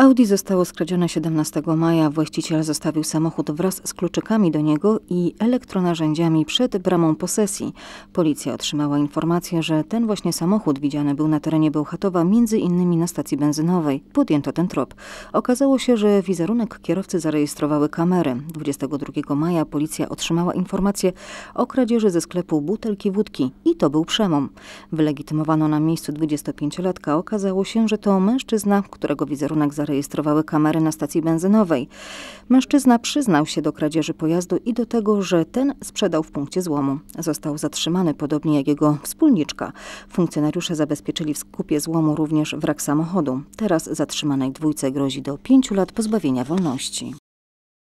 Audi zostało skradzione 17 maja. Właściciel zostawił samochód wraz z kluczykami do niego i elektronarzędziami przed bramą posesji. Policja otrzymała informację, że ten właśnie samochód widziany był na terenie Bełchatowa, między innymi na stacji benzynowej. Podjęto ten trop. Okazało się, że wizerunek kierowcy zarejestrowały kamery. 22 maja policja otrzymała informację o kradzieży ze sklepu butelki wódki i to był przemom. Wylegitymowano na miejscu 25-latka. Okazało się, że to mężczyzna, którego wizerunek zarejestrował zarejestrowały kamery na stacji benzynowej. Mężczyzna przyznał się do kradzieży pojazdu i do tego, że ten sprzedał w punkcie złomu. Został zatrzymany, podobnie jak jego wspólniczka. Funkcjonariusze zabezpieczyli w skupie złomu również wrak samochodu. Teraz zatrzymanej dwójce grozi do pięciu lat pozbawienia wolności.